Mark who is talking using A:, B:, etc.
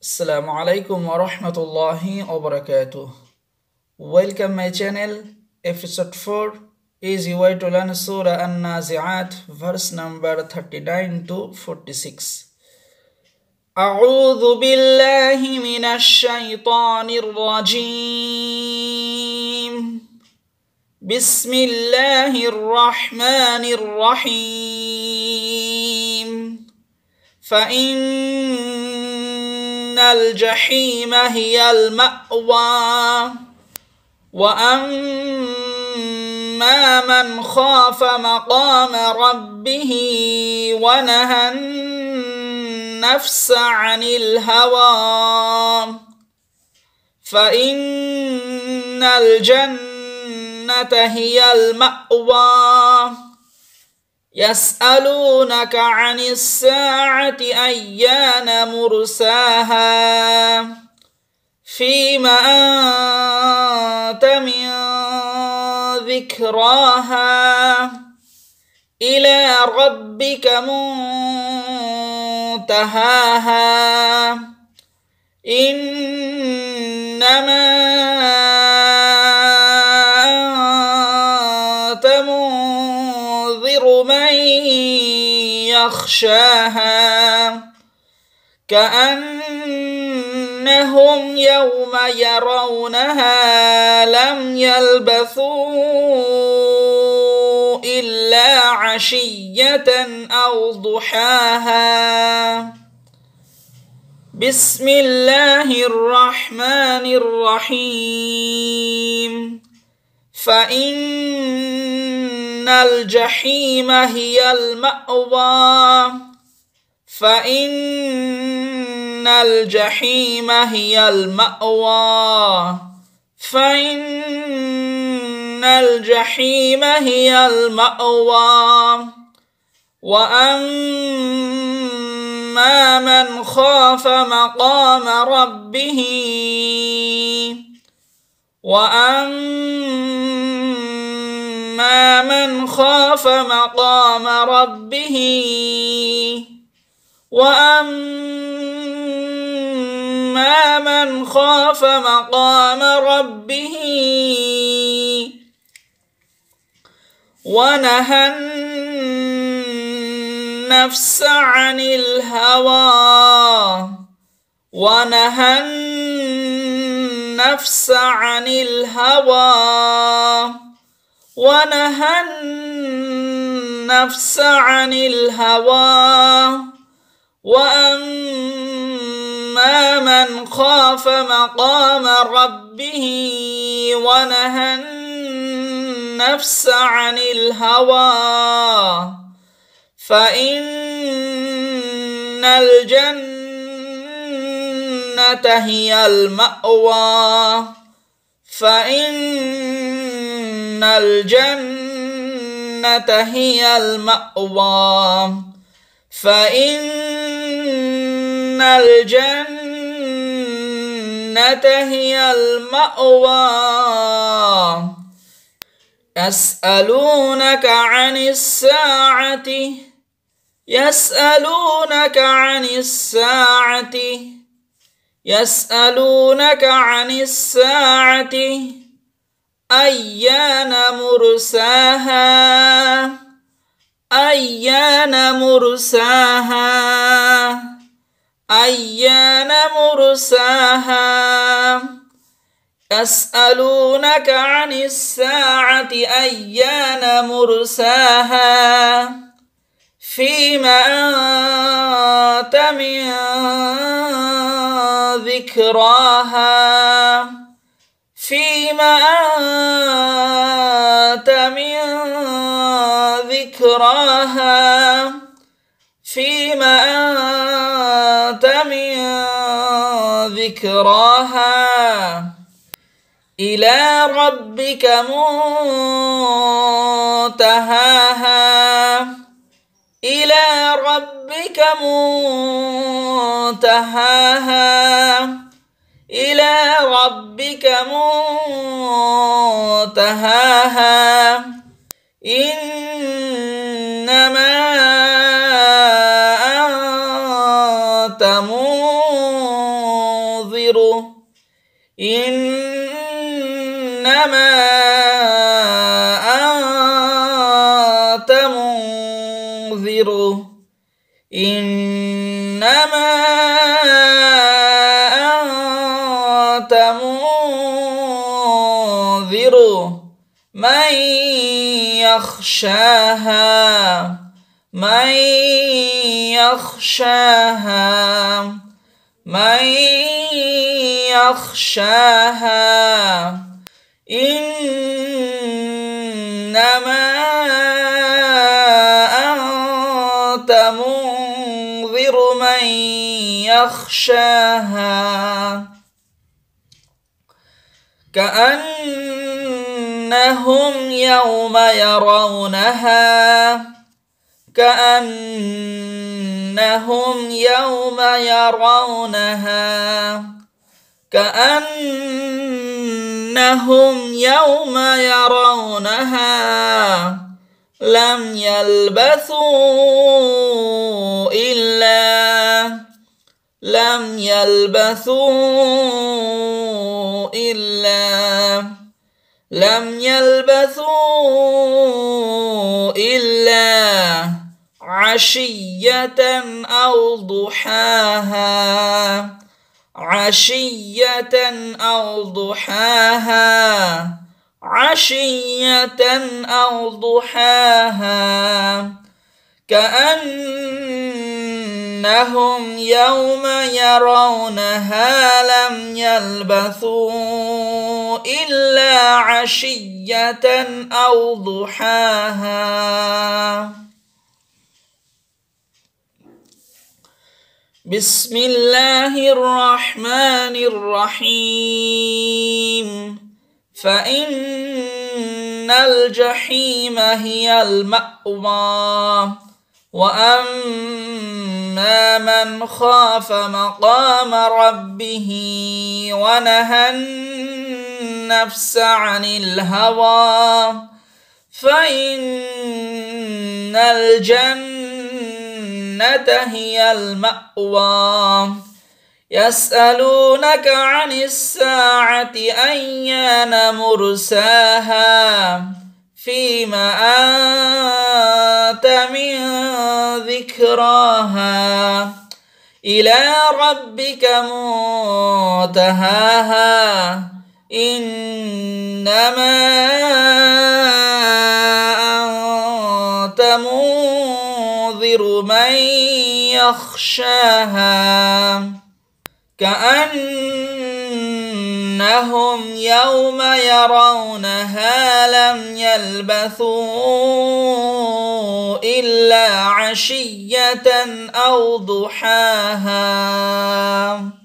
A: السلام عليكم wa rahmatullahi wa barakatuh. Welcome my channel, episode 4, easy way to learn Surah An-Nazi'at, verse number 39 to 46. أعوذ بالله من الشيطان الرجيم بسم الله الرحمن الرحيم فإن الجحيم هي المأوى وأما من خاف مقام ربه ونهى النفس عن الهوى فإن الجنة هي المأوى يسألونك عن الساعة أيان مرساها فيما أنت من ذكراها إلى ربك منتهاها إن يغشاها كأنهم يوم يرونها لم يلبثوا إلا عشية أو ضحاها بسم الله الرحمن الرحيم فإن الجحيم هي المأوى فإن الجحيم هي المأوى فإن الجحيم هي المأوى وأما من خاف مقام ربه وأما وخاف مقام ربه وأما من خاف مقام ربه ونهى النفس عن الهوى ونهى النفس عن الهوى ونهى النفس عن الهوى واما من خاف مقام ربه ونهى النفس عن الهوى فان الجنه هي الماوى فان إن الجنة هي المأوى فإن الجنة هي المأوى يسألونك عن الساعة يسألونك عن الساعة يسألونك عن الساعة أيان مرساها أيان مرساها أيان مرساها يسألونك عن الساعة أيان مرساها فيما أنت من ذكراها ذكراها فيما أنت من ذكراها إلى ربك منتهاها إلى ربك منتهاها إلى ربك منتهاها إنما أنت منذر إنما أنت منذر من يخشاها من يخشاها من يغشاها إنما أنت منذر من يخشاها كأنهم يوم يرونها كأنهم يوم يرونها كأنهم يوم يرونها لم يلبثوا إلا لم يلبثوا إلا لم يلبثوا إلا عشية أو ضحاها عشية أو ضحاها عشية أو ضحاها كأنهم يوم يرونها لم يلبثوا إلا عشية أو ضحاها بسم الله الرحمن الرحيم فإن الجحيم هي المأوى وأما من خاف مقام ربه ونهى النفس عن الهوى فإن الجنة هي المأوى يسألونك عن الساعة أيان مرساها فيما أنت من ذكراها إلى ربك منتهاها إنما أنت منذر من يخشاها كأنهم يوم يرونها لم يلبثوا إلا عشية أو ضحاها